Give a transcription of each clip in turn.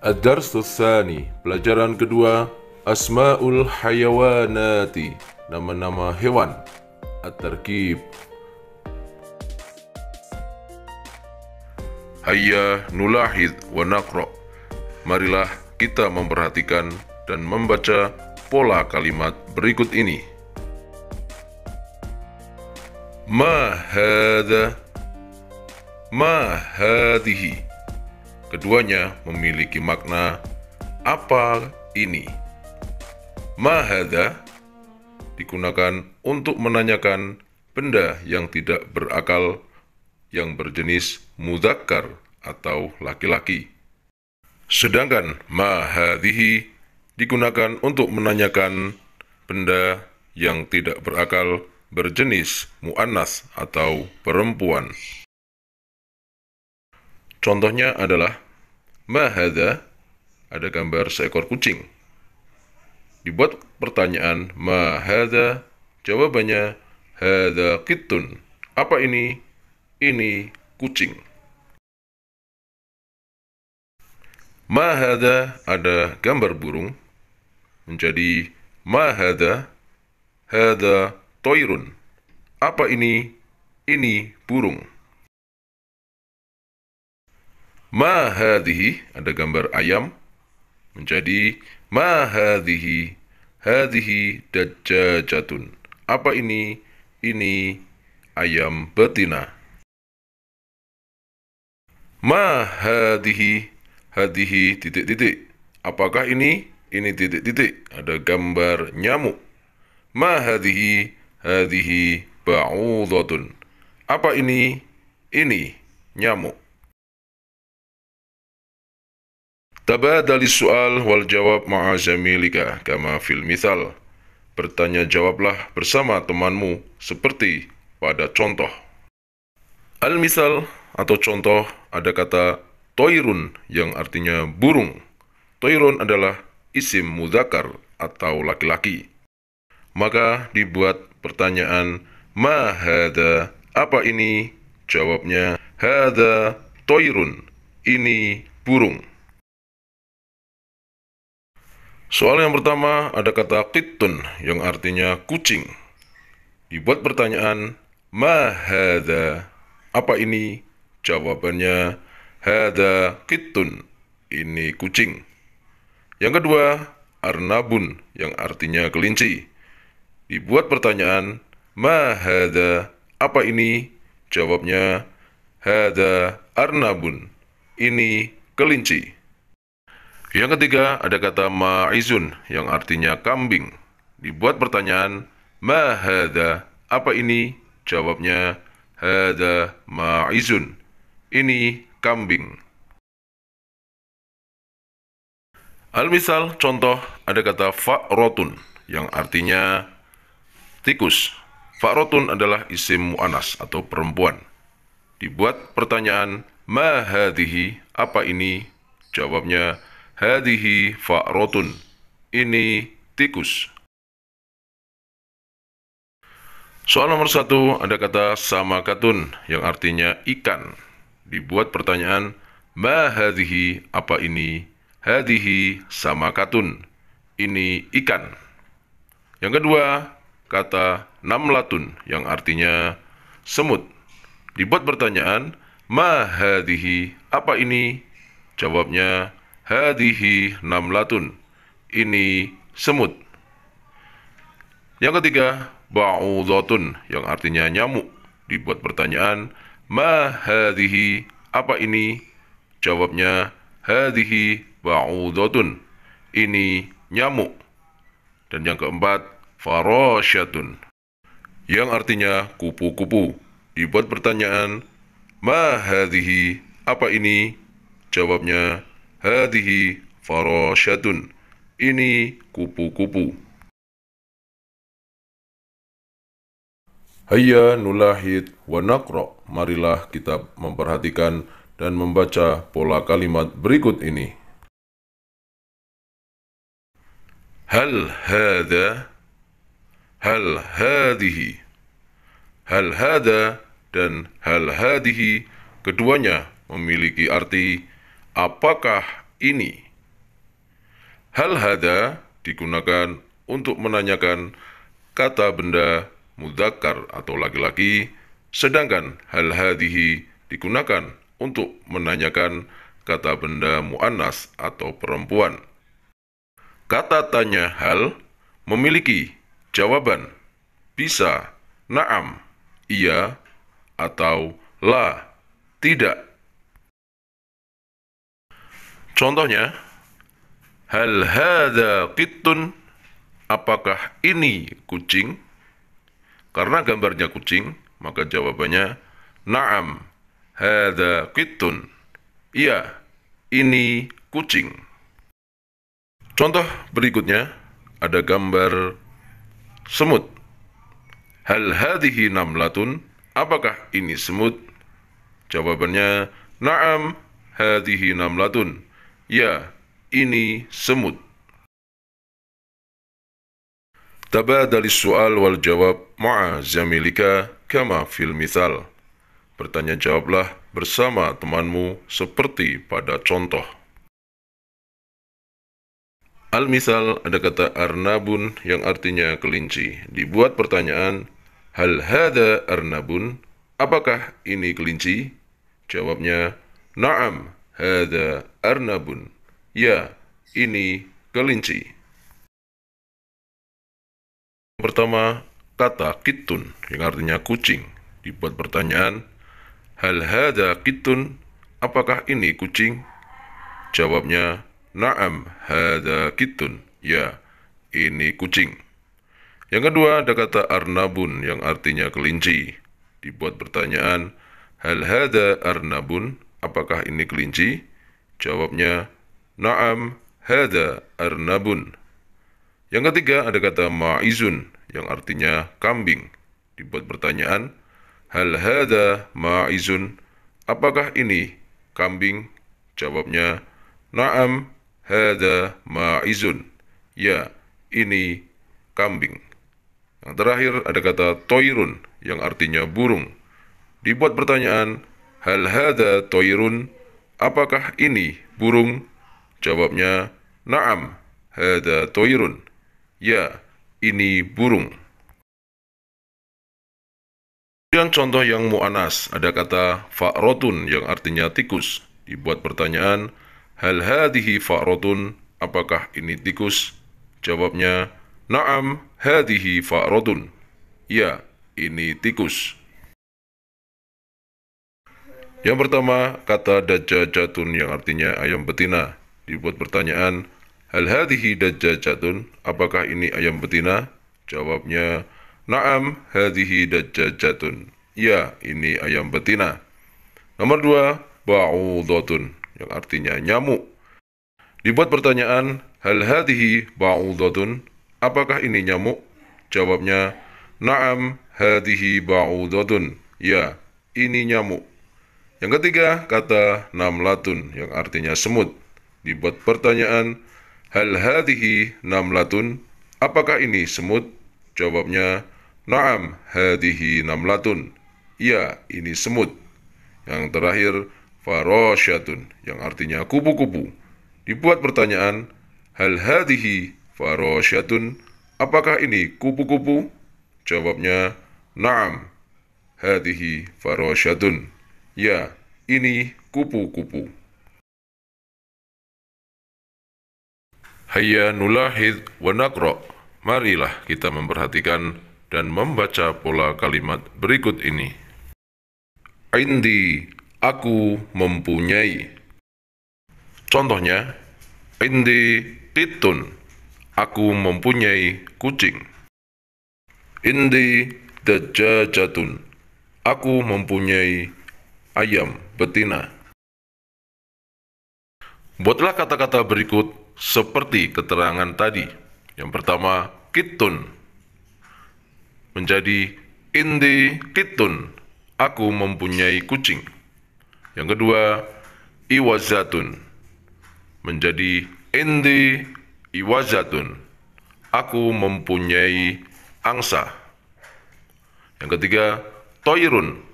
Ad-Dars pelajaran kedua Asma'ul Hayawanati, nama-nama hewan At-Tarkib Hayya nulahid wa naqra Marilah kita memperhatikan dan membaca pola kalimat berikut ini Ma hadha Ma hadhihi Keduanya memiliki makna apa ini? Mahada digunakan untuk menanyakan benda yang tidak berakal yang berjenis mudakar atau laki-laki. Sedangkan mahadihi digunakan untuk menanyakan benda yang tidak berakal berjenis muanas atau perempuan. Contohnya adalah mahada ada gambar seekor kucing. Dibuat pertanyaan mahada jawabannya hada kitun. Apa ini? Ini kucing. Mahada ada gambar burung menjadi mahada hada toirun. Apa ini? Ini burung ma ada gambar ayam menjadi ma hadhihi hadhihi dajjajatun apa ini ini ayam betina ma hadhihi titik-titik apakah ini ini titik-titik ada gambar nyamuk ma hadhihi hadhihi ba'udhatun apa ini ini nyamuk Tabadali su'al wal jawab ma'azamilika kama fil misal. Bertanya jawablah bersama temanmu seperti pada contoh. Al-misal atau contoh ada kata toirun yang artinya burung. Toirun adalah isim mudakar atau laki-laki. Maka dibuat pertanyaan, Ma hada, apa ini? Jawabnya, Hada toirun, ini burung. Soal yang pertama ada kata kitun yang artinya kucing. Dibuat pertanyaan, mahada Apa ini? Jawabannya, hada kitun. Ini kucing. Yang kedua, arnabun yang artinya kelinci. Dibuat pertanyaan, mahada Apa ini? Jawabnya, hada arnabun. Ini kelinci. Yang ketiga ada kata ma'izun yang artinya kambing. Dibuat pertanyaan, ma Apa ini? Jawabnya, hada ma'izun. Ini kambing. Al-misal, contoh, ada kata fa'rotun yang artinya tikus. Fa'rotun adalah isim mu'anas atau perempuan. Dibuat pertanyaan, ma Apa ini? Jawabnya, Hadihi fa'rotun. Ini tikus. Soal nomor satu ada kata samakatun yang artinya ikan. Dibuat pertanyaan, ma hadihi apa ini? Hadihi katun. Ini ikan. Yang kedua, kata namlatun yang artinya semut. Dibuat pertanyaan, ma hadihi apa ini? Jawabnya Hadihi namlatun. Ini semut. Yang ketiga, ba'udhatun yang artinya nyamuk. Dibuat pertanyaan, ma hadihi apa ini? Jawabnya, hadihi ba'udhatun. Ini nyamuk. Dan yang keempat, farosyatun. Yang artinya kupu-kupu. Dibuat pertanyaan, ma hadihi apa ini? Jawabnya, Hadihi farashatun. Ini kupu-kupu. Hayya nulahid wa naqra. Marilah kita memperhatikan dan membaca pola kalimat berikut ini. Hal hada Hal hadihi Hal hada dan hal hadihi keduanya memiliki arti apakah ini? Hal hada digunakan untuk menanyakan kata benda mudakar atau laki-laki, sedangkan hal hadihi digunakan untuk menanyakan kata benda mu'anas atau perempuan. Kata tanya hal memiliki jawaban bisa, naam, iya, atau la, tidak. Contohnya, hal hada kitun, Apakah ini kucing? Karena gambarnya kucing, maka jawabannya na'am hada kitun. Iya, ini kucing. Contoh berikutnya ada gambar semut. Hal hadihi namlatun? Apakah ini semut? Jawabannya na'am hadihi namlatun. Ya, ini semut. Tabadal soal wal jawab ma'a zamilika kama fil misal. Bertanya jawablah bersama temanmu seperti pada contoh. Al-misal ada kata arnabun yang artinya kelinci. Dibuat pertanyaan, hal hada arnabun? Apakah ini kelinci? Jawabnya, na'am, Hada arnabun. Ya, ini kelinci. Pertama, kata kitun yang artinya kucing. Dibuat pertanyaan, hal hada kitun, apakah ini kucing? Jawabnya, na'am hada kitun. Ya, ini kucing. Yang kedua ada kata arnabun yang artinya kelinci. Dibuat pertanyaan, hal hada arnabun? Apakah ini kelinci? Jawabnya, Naam, hada arnabun. Yang ketiga ada kata ma'izun yang artinya kambing. Dibuat pertanyaan, hal hada ma'izun? Apakah ini kambing? Jawabnya, na'am hada ma'izun. Ya, ini kambing. Yang terakhir ada kata toirun yang artinya burung. Dibuat pertanyaan, Hal hada toirun? Apakah ini burung? Jawabnya, Naam, hada toirun. Ya, ini burung. Kemudian contoh yang mu'anas, ada kata fa'rotun yang artinya tikus. Dibuat pertanyaan, hal hadihi fa'rotun, apakah ini tikus? Jawabnya, na'am hadihi fa'rotun. Ya, ini tikus. Yang pertama, kata dajajatun yang artinya ayam betina. Dibuat pertanyaan, hal hatihi dajajatun apakah ini ayam betina? Jawabnya, na'am hadihi dajajatun Ya, ini ayam betina. Nomor dua, ba'udotun, yang artinya nyamuk. Dibuat pertanyaan, hal hadihi ba'udotun, apakah ini nyamuk? Jawabnya, na'am hadihi ba'udotun. Ya, ini nyamuk. Yang ketiga, kata namlatun yang artinya semut. Dibuat pertanyaan, hal hadihi namlatun? Apakah ini semut? Jawabnya, naam hadihi namlatun. Iya, ini semut. Yang terakhir, farosyatun yang artinya kupu-kupu. Dibuat pertanyaan, hal hadihi farosyatun? Apakah ini kupu-kupu? Jawabnya, naam hadihi farosyatun. Ya, ini kupu-kupu. Hayya nulahid wa nakro. Marilah kita memperhatikan dan membaca pola kalimat berikut ini. Indi, aku mempunyai. Contohnya, Indi kitun, aku mempunyai kucing. Indi dajajatun, aku mempunyai ayam betina. Buatlah kata-kata berikut seperti keterangan tadi. Yang pertama, kitun. Menjadi indi kitun. Aku mempunyai kucing. Yang kedua, iwazatun. Menjadi indi iwazatun. Aku mempunyai angsa. Yang ketiga, toirun.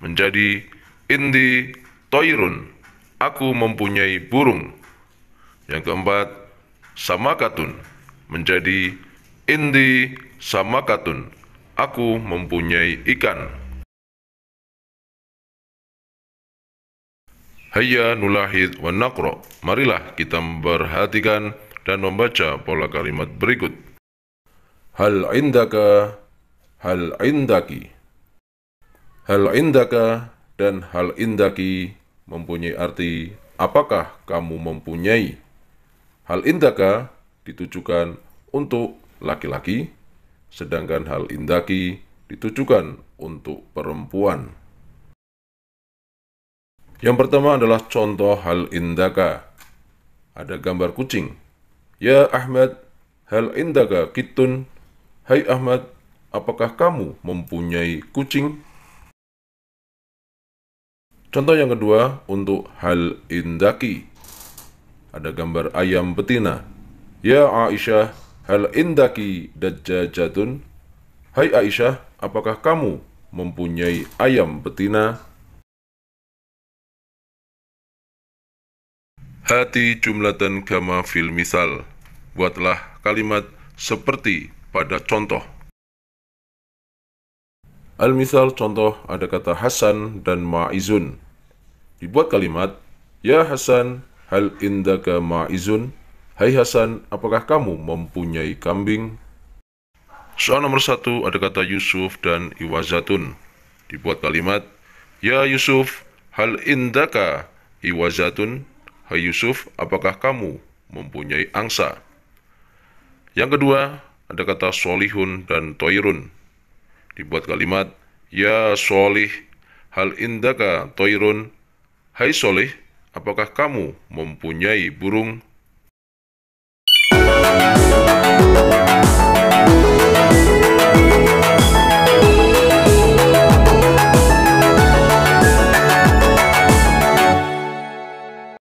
Menjadi Indi toirun, aku mempunyai burung. Yang keempat, samakatun, menjadi indi samakatun, aku mempunyai ikan. Hayya nulahid wa naqra. Marilah kita memperhatikan dan membaca pola kalimat berikut. Hal indaka, hal indaki. Hal indaka dan hal indaki mempunyai arti apakah kamu mempunyai. Hal indaka ditujukan untuk laki-laki, sedangkan hal indaki ditujukan untuk perempuan. Yang pertama adalah contoh hal indaka. Ada gambar kucing. Ya Ahmad, hal indaka kitun. Hai Ahmad, apakah kamu mempunyai kucing? Contoh yang kedua untuk hal indaki. Ada gambar ayam betina. Ya Aisyah, hal indaki dajjajatun. Hai Aisyah, apakah kamu mempunyai ayam betina? Hati jumlatan gama fil misal. Buatlah kalimat seperti pada contoh. Al-misal contoh ada kata Hasan dan ma'izun. Dibuat kalimat, Ya Hasan, hal indaka ma'izun? Hai Hasan, apakah kamu mempunyai kambing? Soal nomor satu ada kata Yusuf dan Iwazatun. Dibuat kalimat, Ya Yusuf, hal indaka Iwazatun? Hai Yusuf, apakah kamu mempunyai angsa? Yang kedua, ada kata solihun dan toirun Dibuat kalimat, Ya Solih, hal indaka toirun. Hai Solih, apakah kamu mempunyai burung?